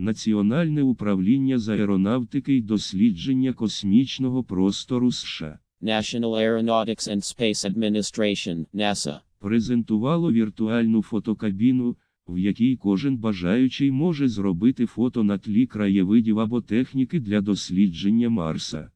Національне управління з аеронавтики й дослідження космічного простору США. National Aeronautics and Space Administration, NASA. презентувало віртуальну фотокабіну, в якій кожен бажаючий може зробити фото на тлі краєвидів або техніки для дослідження Марса.